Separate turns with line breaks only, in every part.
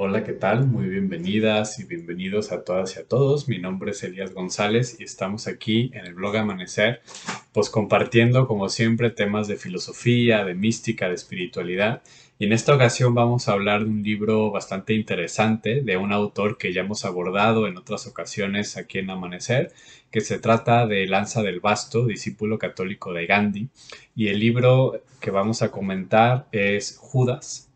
Hola, ¿qué tal? Muy bienvenidas y bienvenidos a todas y a todos. Mi nombre es Elías González y estamos aquí en el blog Amanecer, pues compartiendo como siempre temas de filosofía, de mística, de espiritualidad. Y en esta ocasión vamos a hablar de un libro bastante interesante de un autor que ya hemos abordado en otras ocasiones aquí en Amanecer, que se trata de Lanza del Basto, discípulo católico de Gandhi. Y el libro que vamos a comentar es Judas,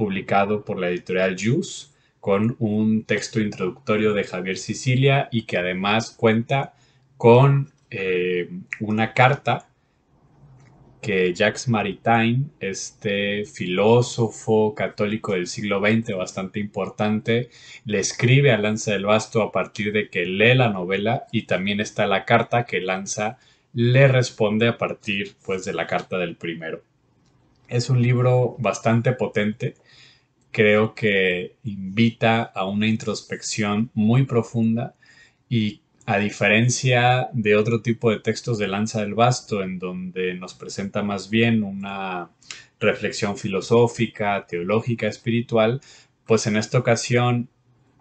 publicado por la editorial Juice con un texto introductorio de Javier Sicilia y que además cuenta con eh, una carta que Jacques Maritain, este filósofo católico del siglo XX bastante importante, le escribe a Lanza del Basto a partir de que lee la novela y también está la carta que Lanza le responde a partir pues de la carta del primero. Es un libro bastante potente creo que invita a una introspección muy profunda y a diferencia de otro tipo de textos de Lanza del Basto, en donde nos presenta más bien una reflexión filosófica, teológica, espiritual, pues en esta ocasión,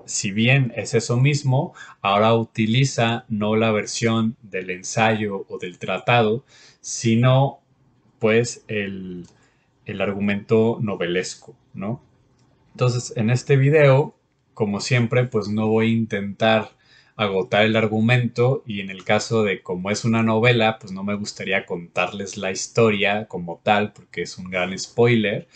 si bien es eso mismo, ahora utiliza no la versión del ensayo o del tratado, sino pues el, el argumento novelesco, ¿no? Entonces, en este video, como siempre, pues no voy a intentar agotar el argumento y en el caso de como es una novela, pues no me gustaría contarles la historia como tal, porque es un gran spoiler,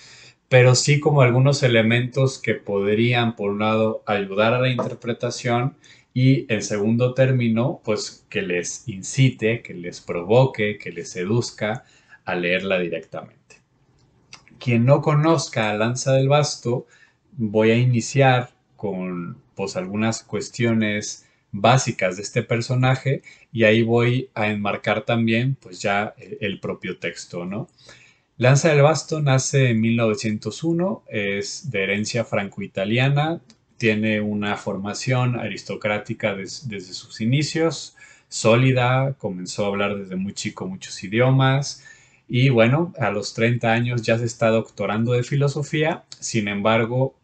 pero sí como algunos elementos que podrían, por un lado, ayudar a la interpretación y en segundo término, pues que les incite, que les provoque, que les seduzca a leerla directamente. Quien no conozca a Lanza del Basto, voy a iniciar con pues algunas cuestiones básicas de este personaje y ahí voy a enmarcar también pues ya e, el propio texto, ¿no? Lanza del Basto nace en 1901, es de herencia franco-italiana, tiene una formación aristocrática desde sus inicios, sólida, comenzó a hablar desde muy chico muchos idiomas y bueno, a los 30 años ya se está doctorando de filosofía, sin embargo,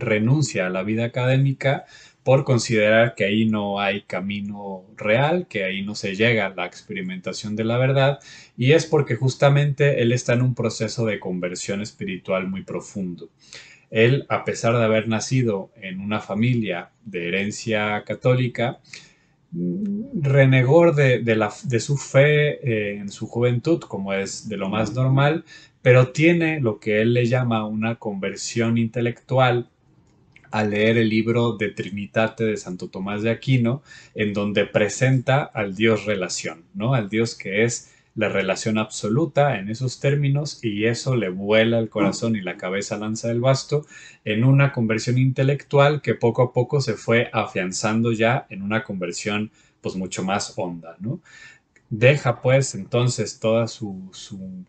renuncia a la vida académica por considerar que ahí no hay camino real, que ahí no se llega a la experimentación de la verdad, y es porque justamente él está en un proceso de conversión espiritual muy profundo. Él, a pesar de haber nacido en una familia de herencia católica, mm, renegó de, su fe eh, en su juventud, como es de lo más normal, pero tiene lo que él le llama una conversión intelectual a leer el libro de Trinitate de Santo Tomás de Aquino, en donde presenta al Dios relación, ¿no? Al Dios que es la relación absoluta en esos términos y eso le vuela el corazón y la cabeza lanza del basto en una conversión intelectual que poco a poco se fue afianzando ya en una conversión pues mucho más honda, ¿no? deja pues entonces toda su,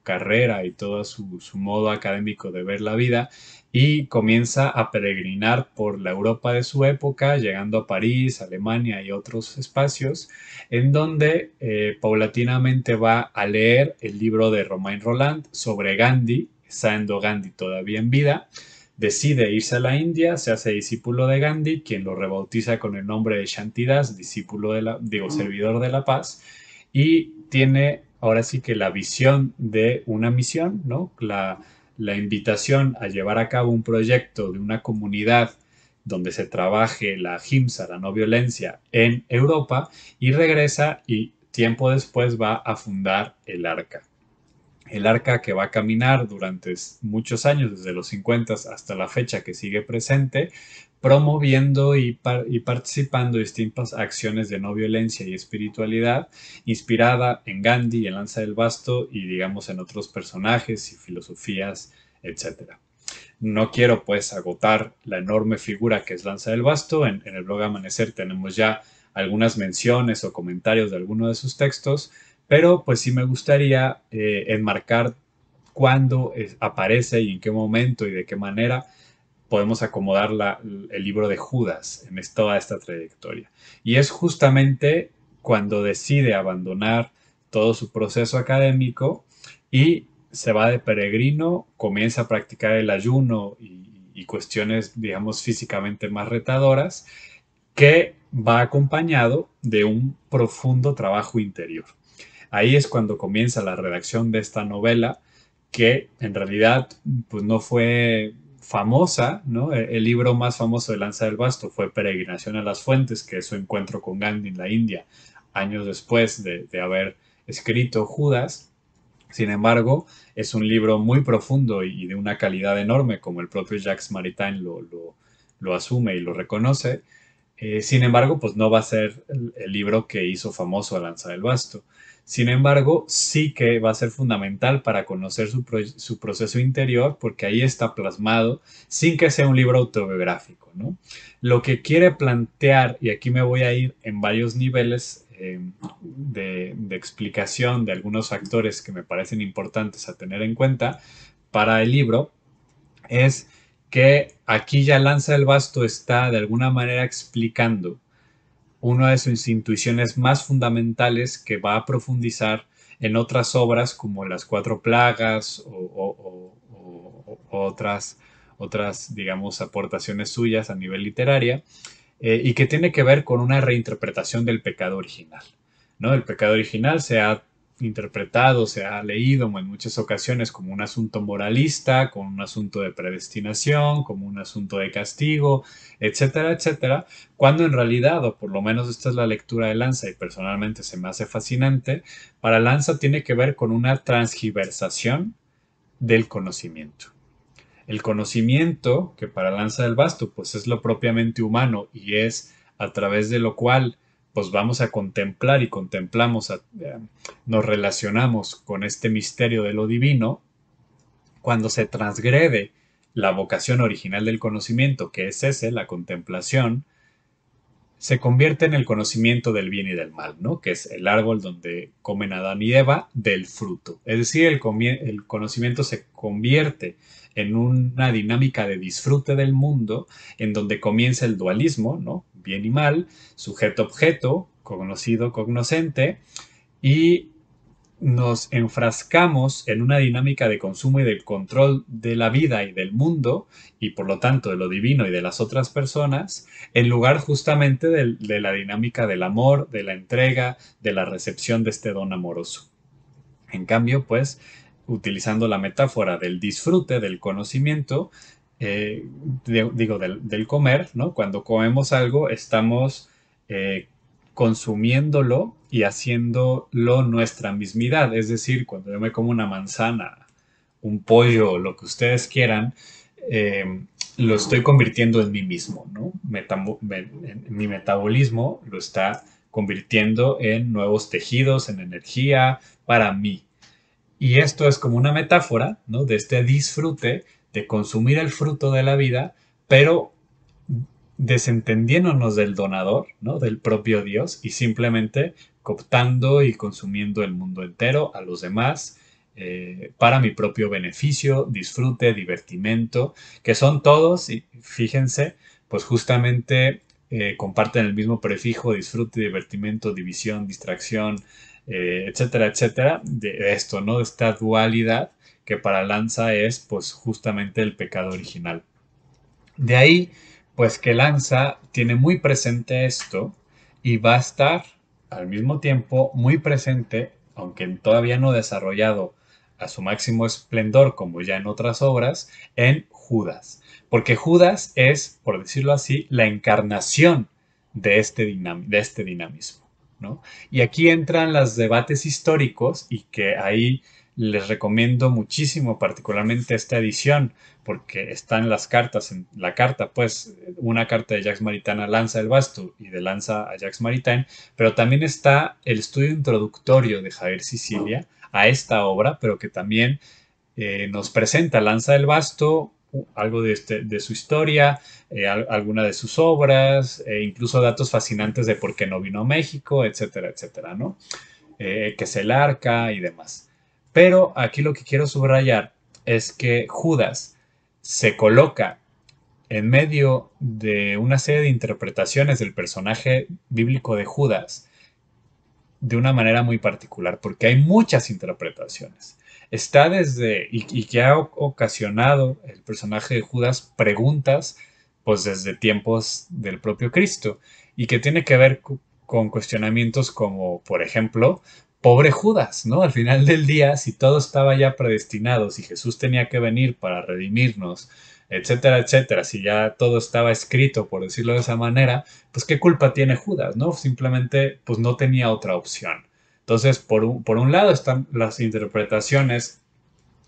carrera y todo su, modo académico de ver la vida y comienza a peregrinar por la Europa de su época, llegando a París, Alemania y otros espacios, en donde eh, paulatinamente va a leer el libro de Romain Roland sobre Gandhi, siendo Gandhi todavía en vida, decide irse a la India, se hace discípulo de Gandhi, quien lo rebautiza con el nombre de Shantidas, discípulo de la, digo, servidor de la paz, y tiene ahora sí que la visión de una misión, ¿no? La, invitación a llevar a cabo un proyecto de una comunidad donde se trabaje la GIMSA, la no violencia, en Europa y regresa y tiempo después va a fundar el ARCA. El ARCA que va a caminar durante muchos años, desde los 50 hasta la fecha que sigue presente, promoviendo y, participando distintas acciones de no violencia y espiritualidad, inspirada en Gandhi, en Lanza del Basto y digamos en otros personajes y filosofías, etc. No quiero pues agotar la enorme figura que es Lanza del Basto, en, el blog Amanecer tenemos ya algunas menciones o comentarios de algunos de sus textos, pero pues sí me gustaría eh, enmarcar cuándo aparece y en qué momento y de qué manera podemos acomodar el libro de Judas en toda esta trayectoria. Y es justamente cuando decide abandonar todo su proceso académico y se va de peregrino, comienza a practicar el ayuno y, y cuestiones, digamos, físicamente más retadoras, que va acompañado de un profundo trabajo interior. Ahí es cuando comienza la redacción de esta novela, que en realidad pues, no fue famosa, ¿no? E, el, libro más famoso de Lanza del Basto fue Peregrinación a las Fuentes, que es su encuentro con Gandhi en la India, años después de, haber escrito Judas. Sin embargo, es un libro muy profundo y, de una calidad enorme, como el propio Jacques Maritain lo, asume y lo reconoce. Eh, sin embargo, pues no va a ser el, el libro que hizo famoso a Lanza del Basto. Sin embargo, sí que va a ser fundamental para conocer su, proceso interior porque ahí está plasmado sin que sea un libro autobiográfico. Lo que quiere plantear, y aquí me voy a ir en varios niveles em, de, de explicación de algunos factores que me parecen importantes a tener en cuenta para el libro, es que aquí ya Lanza del Basto está de alguna manera explicando una de sus intuiciones más fundamentales que va a profundizar en otras obras como Las Cuatro Plagas o, otras, otras, digamos, aportaciones suyas a nivel literaria, eh, y que tiene que ver con una reinterpretación del pecado original. ¿no? El pecado original se ha interpretado, se ha leído en muchas ocasiones como un asunto moralista, como un asunto de predestinación, como un asunto de castigo, etcétera, etcétera, cuando en realidad, o por lo menos esta es la lectura de Lanza y personalmente se me hace fascinante, para Lanza tiene que ver con una transgiversación del conocimiento. El conocimiento, que para Lanza del Basto, pues es lo propiamente humano y es a través de lo cual pues vamos a contemplar y contemplamos, eh, nos relacionamos con este misterio de lo divino, cuando se transgrede la vocación original del conocimiento, que es ese, la contemplación, se convierte en el conocimiento del bien y del mal, ¿no? Que es el árbol donde comen Adán y Eva del fruto. Es decir, el, conocimiento se convierte en una dinámica de disfrute del mundo en donde comienza el dualismo, ¿no? Bien y mal, sujeto-objeto, conocido-cognoscente, y nos enfrascamos en una dinámica de consumo y del control de la vida y del mundo, y por lo tanto de lo divino y de las otras personas, en lugar justamente de, la dinámica del amor, de la entrega, de la recepción de este don amoroso. En cambio, pues, utilizando la metáfora del disfrute, del conocimiento, eh, digo, del, comer, ¿no? Cuando comemos algo, estamos... Eh, consumiéndolo y haciéndolo nuestra mismidad. Es decir, cuando yo me como una manzana, un pollo, lo que ustedes quieran, eh, lo estoy convirtiendo en mí mismo, ¿no? mi metabolismo lo está convirtiendo en nuevos tejidos, en energía para mí. Y esto es como una metáfora, ¿no? De este disfrute de consumir el fruto de la vida, pero desentendiéndonos del donador, ¿no? Del propio Dios y simplemente cooptando y consumiendo el mundo entero, a los demás, eh, para mi propio beneficio, disfrute, divertimento, que son todos, y fíjense, pues justamente eh, comparten el mismo prefijo, disfrute, divertimento, división, distracción, eh, etcétera, etcétera, de esto, ¿no? De esta dualidad que para Lanza es pues justamente el pecado original. De ahí pues que Lanza tiene muy presente esto y va a estar al mismo tiempo muy presente, aunque todavía no desarrollado a su máximo esplendor como ya en otras obras, en Judas. Porque Judas es, por decirlo así, la encarnación de este, este dinamismo. ¿no? Y aquí entran los debates históricos y que ahí les recomiendo muchísimo, particularmente esta edición, porque están las cartas, en la carta, pues una carta de Jacques Maritain a Lanza del Basto y de Lanza a Jacques Maritain, pero también está el estudio introductorio de Javier Sicilia a esta obra, pero que también eh, nos presenta Lanza del Basto, algo este, de, su historia, eh, alguna de sus obras, eh, incluso datos fascinantes de por qué no vino a México, etcétera, etcétera, ¿no? que es el arca y demás. Pero aquí lo que quiero subrayar es que Judas se coloca en medio de una serie de interpretaciones del personaje bíblico de Judas de una manera muy particular, porque hay muchas interpretaciones. Está desde, y, que ha ocasionado el personaje de Judas preguntas, pues desde tiempos del propio Cristo, y que tiene que ver con cuestionamientos como, por ejemplo, pobre Judas, ¿no? Al final del día, si todo estaba ya predestinado, si Jesús tenía que venir para redimirnos, etcétera, etcétera, si ya todo estaba escrito, por decirlo de esa manera, pues qué culpa tiene Judas, ¿no? Simplemente, pues no tenía otra opción. Entonces, por un, lado están las interpretaciones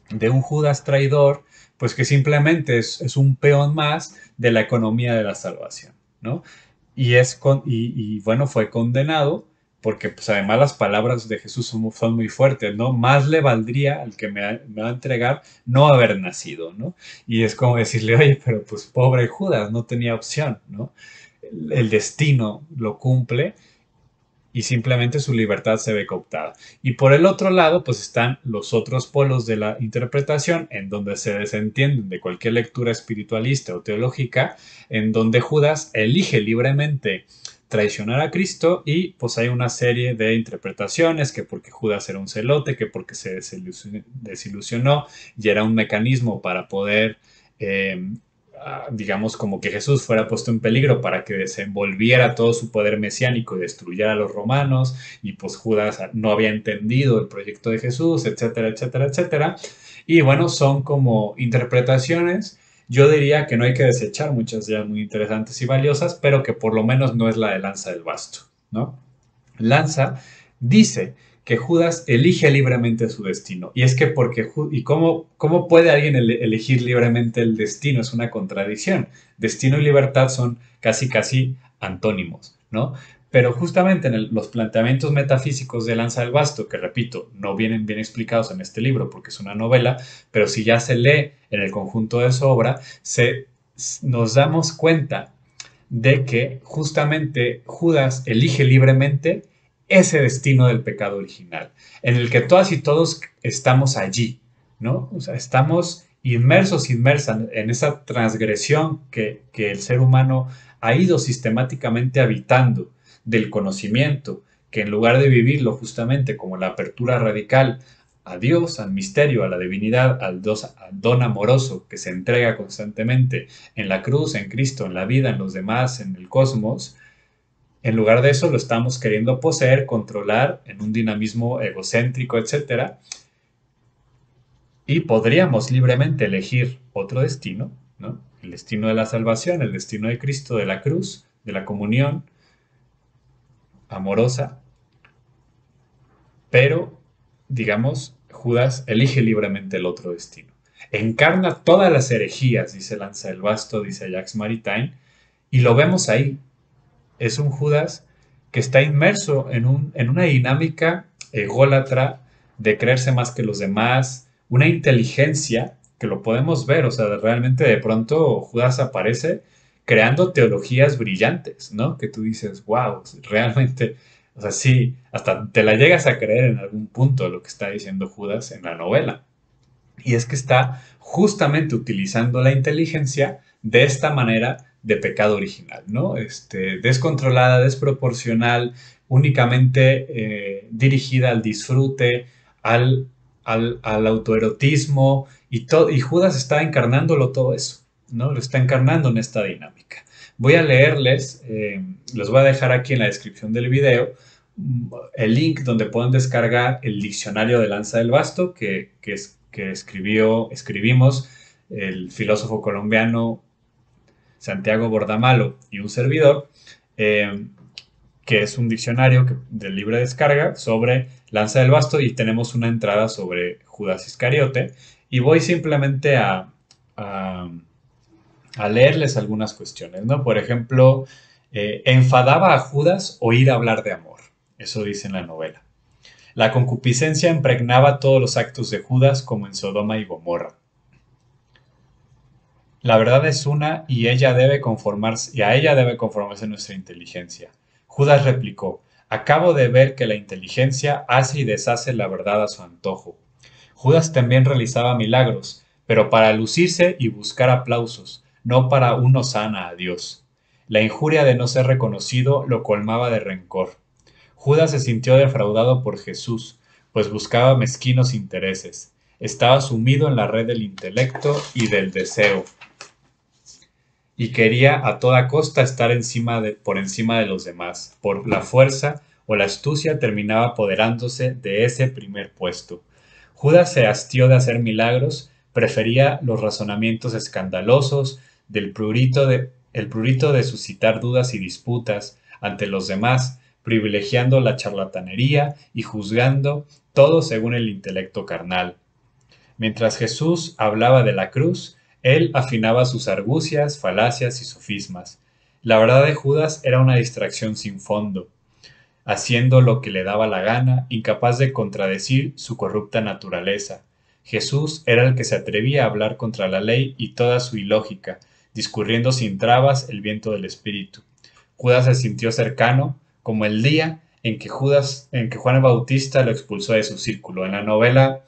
de un Judas traidor, pues que simplemente es, un peón más de la economía de la salvación, ¿no? Y, es con, y bueno, fue condenado porque pues, además las palabras de Jesús son muy, fuertes, ¿no? Más le valdría al que me, va a entregar no haber nacido, ¿no? Y es como decirle, oye, pero pues pobre Judas, no tenía opción, ¿no? El, el destino lo cumple y simplemente su libertad se ve cooptada. Y por el otro lado, pues están los otros polos de la interpretación, en donde se desentienden de cualquier lectura espiritualista o teológica, en donde Judas elige libremente traicionar a Cristo y pues hay una serie de interpretaciones que porque Judas era un celote, que porque se desilusionó y era un mecanismo para poder, eh, ah, digamos, como que Jesús fuera puesto en peligro para que desenvolviera todo su poder mesiánico y destruyera a los romanos y pues Judas no había entendido el proyecto de Jesús, etcétera, etcétera, etcétera. Y bueno, son como interpretaciones yo diría que no hay que desechar muchas ideas muy interesantes y valiosas, pero que por lo menos no es la de Lanza del Basto, ¿no? Lanza dice que Judas elige libremente su destino. Y es que porque, ¿y cómo, cómo puede alguien elegir libremente el destino? Es una contradicción. Destino y libertad son casi, casi antónimos, ¿no? Pero justamente en los planteamientos metafísicos de Lanza del Basto, que repito, no vienen bien explicados en este libro porque es una novela, pero si ya se lee en el conjunto de su obra, se, nos damos cuenta de que justamente Judas elige libremente ese destino del pecado original, en el que todas y todos estamos allí, ¿no? O sea, estamos inmersos, inmersas en esa transgresión que, que el ser humano ha ido sistemáticamente habitando del conocimiento, que en lugar de vivirlo justamente como la apertura radical a Dios, al misterio, a la divinidad, al, don amoroso que se entrega constantemente en la cruz, en Cristo, en la vida, en los demás, en el cosmos, en lugar de eso lo estamos queriendo poseer, controlar en un dinamismo egocéntrico, etc. Y podríamos libremente elegir otro destino, ¿no? el destino de la salvación, el destino de Cristo, de la cruz, de la comunión, amorosa, pero, digamos, Judas elige libremente el otro destino. Encarna todas las herejías, dice Lanza el Basto, dice Jacques Maritain, y lo vemos ahí. Es un Judas que está inmerso en, un, en una dinámica ególatra de creerse más que los demás, una inteligencia que lo podemos ver, o sea, realmente de pronto Judas aparece creando teologías brillantes, ¿no? Que tú dices, wow, realmente, o sea, sí, hasta te la llegas a creer en algún punto lo que está diciendo Judas en la novela. Y es que está justamente utilizando la inteligencia de esta manera de pecado original, ¿no? Este, descontrolada, desproporcional, únicamente eh, dirigida al disfrute, al, al, autoerotismo, y, y Judas está encarnándolo todo eso. Lo está encarnando en esta dinámica. Voy a leerles, eh, los les voy a dejar aquí en la descripción del video el link donde pueden descargar el diccionario de Lanza del Basto que, escribió, escribimos el filósofo colombiano Santiago Bordamalo y un servidor, eh, que es un diccionario de libre descarga sobre Lanza del Basto y tenemos una entrada sobre Judas Iscariote. Y voy simplemente a a leerles algunas cuestiones, ¿no? Por ejemplo, eh, enfadaba a Judas oír hablar de amor, eso dice en la novela. La concupiscencia impregnaba todos los actos de Judas como en Sodoma y Gomorra. La verdad es una y ella debe conformarse y a ella debe conformarse nuestra inteligencia. Judas replicó: Acabo de ver que la inteligencia hace y deshace la verdad a su antojo. Judas también realizaba milagros, pero para lucirse y buscar aplausos, no para uno sana a Dios. La injuria de no ser reconocido lo colmaba de rencor. Judas se sintió defraudado por Jesús, pues buscaba mezquinos intereses. Estaba sumido en la red del intelecto y del deseo, y quería a toda costa estar encima de, por encima de los demás. Por la fuerza o la astucia terminaba apoderándose de ese primer puesto. Judas se hastió de hacer milagros, prefería los razonamientos escandalosos, del prurito de, el prurito de suscitar dudas y disputas ante los demás, privilegiando la charlatanería y juzgando todo según el intelecto carnal. Mientras Jesús hablaba de la cruz, él afinaba sus argucias, falacias y sofismas. La verdad de Judas era una distracción sin fondo, haciendo lo que le daba la gana, incapaz de contradecir su corrupta naturaleza. Jesús era el que se atrevía a hablar contra la ley y toda su ilógica, discurriendo sin trabas el viento del Espíritu. Judas se sintió cercano, como el día en que, Judas, en que Juan el Bautista lo expulsó de su círculo. En la novela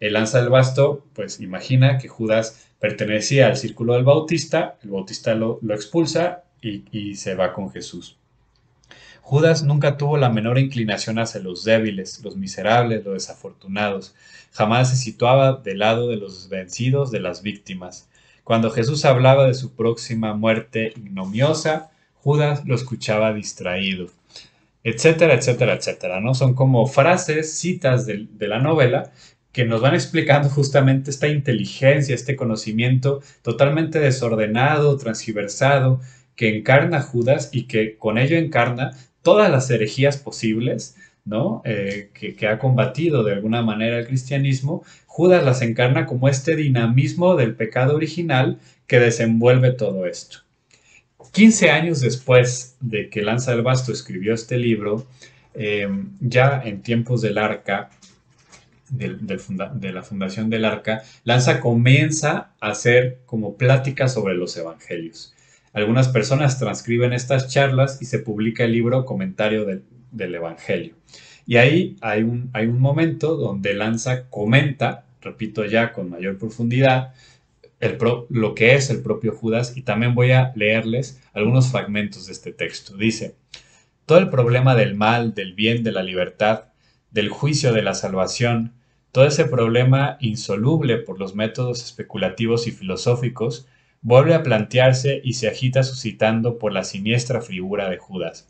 El lanza del basto, pues imagina que Judas pertenecía al círculo del Bautista, el Bautista lo, expulsa y, y se va con Jesús. Judas nunca tuvo la menor inclinación hacia los débiles, los miserables, los desafortunados. Jamás se situaba del lado de los vencidos, de las víctimas. Cuando Jesús hablaba de su próxima muerte ignomiosa, Judas lo escuchaba distraído, etcétera, etcétera, etcétera, ¿no? Son como frases, citas de, la novela que nos van explicando justamente esta inteligencia, este conocimiento totalmente desordenado, transgiversado, que encarna Judas y que con ello encarna todas las herejías posibles, ¿no? Eh, que, ha combatido de alguna manera el cristianismo, Judas las encarna como este dinamismo del pecado original que desenvuelve todo esto. 15 años después de que Lanza del Basto escribió este libro, em, ya en tiempos del arca, de la fundación del arca, Lanza comienza a hacer como pláticas sobre los evangelios. Algunas personas transcriben estas charlas y se publica el libro Comentario del, Evangelio. Y ahí hay un, hay un momento donde Lanza comenta repito ya con mayor profundidad, el lo que es el propio Judas y también voy a leerles algunos fragmentos de este texto. Dice, todo el problema del mal, del bien, de la libertad, del juicio, de la salvación, todo ese problema insoluble por los métodos especulativos y filosóficos, vuelve a plantearse y se agita suscitando por la siniestra figura de Judas.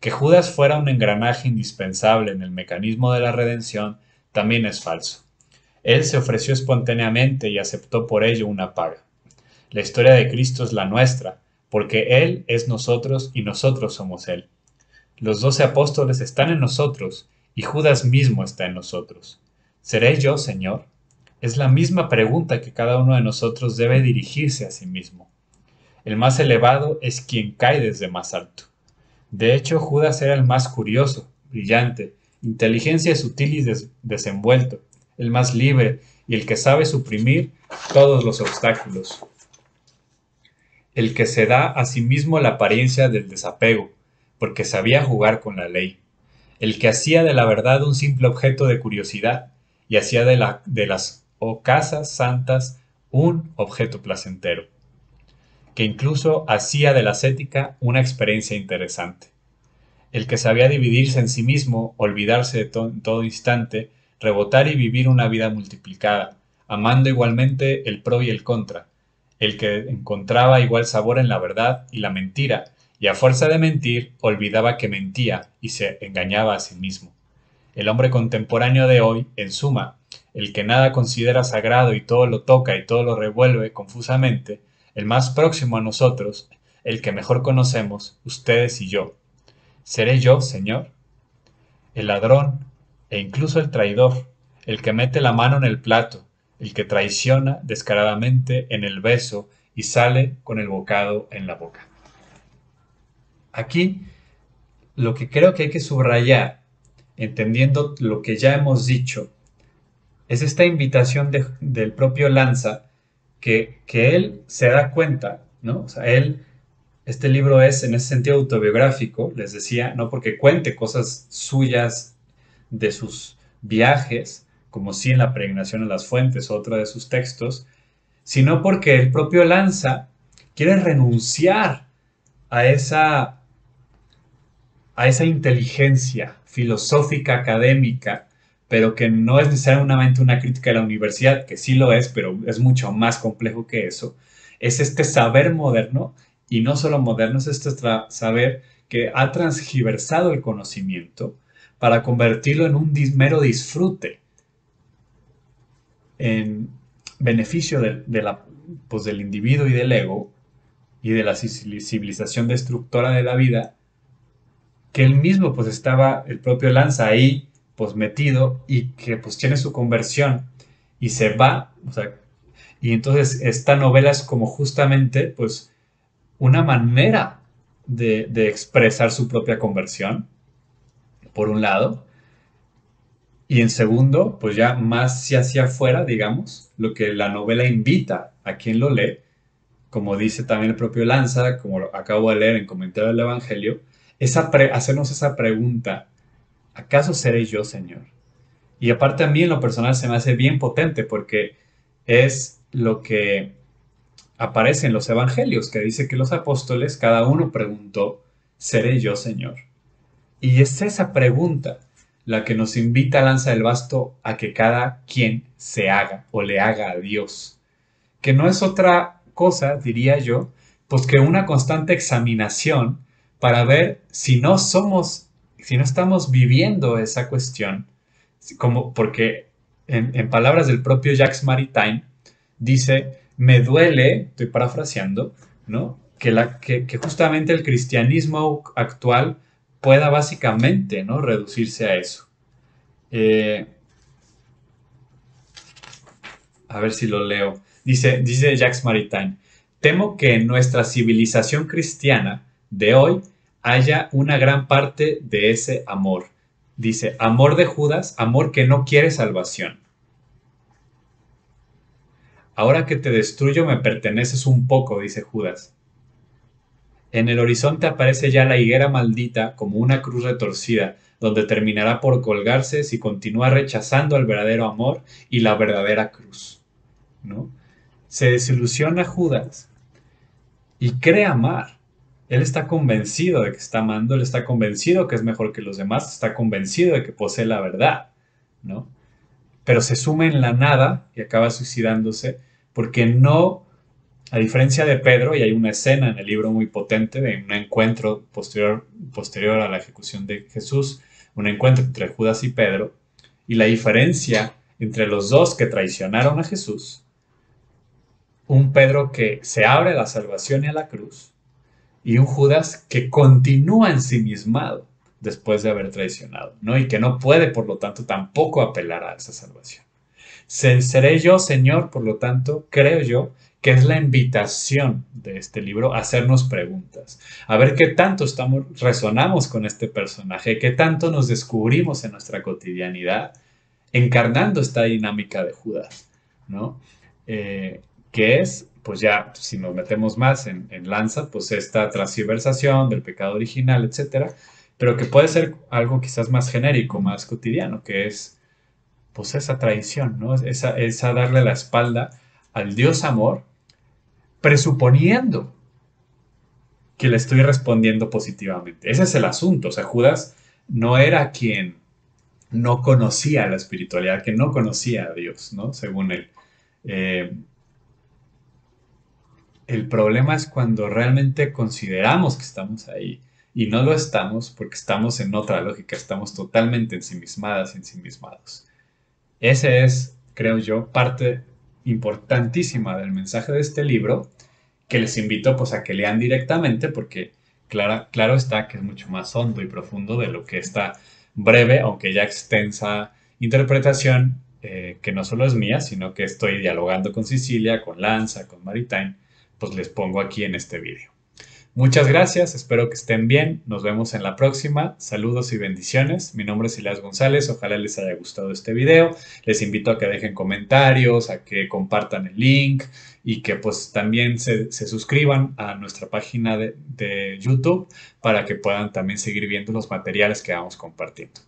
Que Judas fuera un engranaje indispensable en el mecanismo de la redención también es falso. Él se ofreció espontáneamente y aceptó por ello una paga. La historia de Cristo es la nuestra, porque Él es nosotros y nosotros somos Él. Los doce apóstoles están en nosotros y Judas mismo está en nosotros. ¿Seré yo, Señor? Es la misma pregunta que cada uno de nosotros debe dirigirse a sí mismo. El más elevado es quien cae desde más alto. De hecho, Judas era el más curioso, brillante, inteligencia sutil y desenvuelto el más libre y el que sabe suprimir todos los obstáculos. El que se da a sí mismo la apariencia del desapego, porque sabía jugar con la ley. El que hacía de la verdad un simple objeto de curiosidad y hacía de, de las ocasas santas un objeto placentero, que incluso hacía de la ascética una experiencia interesante el que sabía dividirse en sí mismo, olvidarse de todo instante, rebotar y vivir una vida multiplicada, amando igualmente el pro y el contra, el que encontraba igual sabor en la verdad y la mentira, y a fuerza de mentir olvidaba que mentía y se engañaba a sí mismo. El hombre contemporáneo de hoy, en suma, el que nada considera sagrado y todo lo toca y todo lo revuelve confusamente, el más próximo a nosotros, el que mejor conocemos, ustedes y yo. ¿Seré yo, Señor? El ladrón, e incluso el traidor, el que mete la mano en el plato, el que traiciona descaradamente en el beso y sale con el bocado en la boca. Aquí lo que creo que hay que subrayar, entendiendo lo que ya hemos dicho, es esta invitación del propio Lanza, que, que, él se da cuenta, ¿no? O sea, él, este libro es en ese sentido autobiográfico, les decía, no porque cuente cosas suyas de sus viajes, como si en la pregnación a las fuentes, otro de sus textos, sino porque el propio Lanza quiere renunciar a esa, a esa inteligencia filosófica académica, pero que no es necesariamente una crítica de la universidad, que sí lo es, pero es mucho más complejo que eso. Es este saber moderno, y no solo moderno, es este saber que ha transgiversado el conocimiento, para convertirlo en un mero disfrute, en beneficio de, la, pues, del individuo y del ego y de la civilización destructora de la vida, que él mismo pues estaba, el propio Lanza ahí pues metido y que pues tiene su conversión y se va, o sea, y entonces esta novela es como justamente pues una manera de expresar su propia conversión por un lado. Y en segundo, pues ya más hacia afuera, digamos, lo que la novela invita a quien lo lee, como dice también el propio Lanza, como acabo de leer en comentario del Evangelio, es hacernos esa pregunta, ¿acaso seré yo, Señor? Y aparte a mí en lo personal se me hace bien potente porque es lo que aparece en los evangelios, que dice que los apóstoles, cada uno preguntó, ¿seré yo Señor? Y es esa pregunta la que nos invita a Lanza del Basto a que cada quien se haga o le haga a Dios. Que no es otra cosa, diría yo, pues que una constante examinación para ver si no somos, si no estamos viviendo esa cuestión, como porque en, palabras del propio Jacques Maritain dice, me duele, estoy parafraseando, ¿no? Que, la, que justamente el cristianismo actual pueda básicamente ¿no? reducirse a eso. Eh, a ver si lo leo. Dice, dice Jacques Maritain, temo que en nuestra civilización cristiana de hoy haya una gran parte de ese amor. Dice, amor de Judas, amor que no quiere salvación. Ahora que te destruyo me perteneces un poco, dice Judas. En el horizonte aparece ya la higuera maldita como una cruz retorcida, donde terminará por colgarse si continúa rechazando el verdadero amor y la verdadera cruz. ¿no? Se desilusiona Judas y cree amar. Él está convencido de que está amando, él está convencido que es mejor que los demás, está convencido de que posee la verdad, ¿no? Pero se sume en la nada y acaba suicidándose porque no a diferencia de Pedro, y hay una escena en el libro muy potente de un encuentro posterior, posterior a la ejecución de Jesús, un encuentro entre Judas y Pedro, y la diferencia entre los dos que traicionaron a Jesús, un Pedro que se abre a la salvación y a la cruz, y un Judas que continúa ensimismado después de haber traicionado, ¿no? Y que no puede, por lo tanto, tampoco apelar a esa salvación. Seré yo, Señor, por lo tanto, creo yo, que es la invitación de este libro a hacernos preguntas, a ver qué tanto estamos, resonamos con este personaje, qué tanto nos descubrimos en nuestra cotidianidad encarnando esta dinámica de Judas, ¿no? Eh, que es, pues ya, si nos metemos más en, lanza, pues esta transversación del pecado original, etcétera, pero que puede ser algo quizás más genérico, más cotidiano, que es, pues esa traición, ¿no? esa darle la espalda al Dios amor presuponiendo que le estoy respondiendo positivamente. Ese es el asunto. O sea, Judas no era quien no conocía la espiritualidad, que no conocía a Dios, ¿no? Según él. Eh, el problema es cuando realmente consideramos que estamos ahí y no lo estamos porque estamos en otra lógica, estamos totalmente ensimismadas, ensimismados. Ese es, creo yo, parte importantísima del mensaje de este libro, que les invito pues a que lean directamente porque claro está que es mucho más hondo y profundo de lo que esta breve, aunque ya extensa interpretación, eh, que no solo es mía, sino que estoy dialogando con Sicilia, con Lanza, con Maritain, pues les pongo aquí en este vídeo. Muchas gracias, espero que estén bien, nos vemos en la próxima, saludos y bendiciones, mi nombre es Silas González, ojalá les haya gustado este video, les invito a que dejen comentarios, a que compartan el link y que pues también se, suscriban a nuestra página de YouTube para que puedan también seguir viendo los materiales que vamos compartiendo.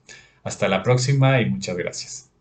Hasta la próxima y muchas gracias.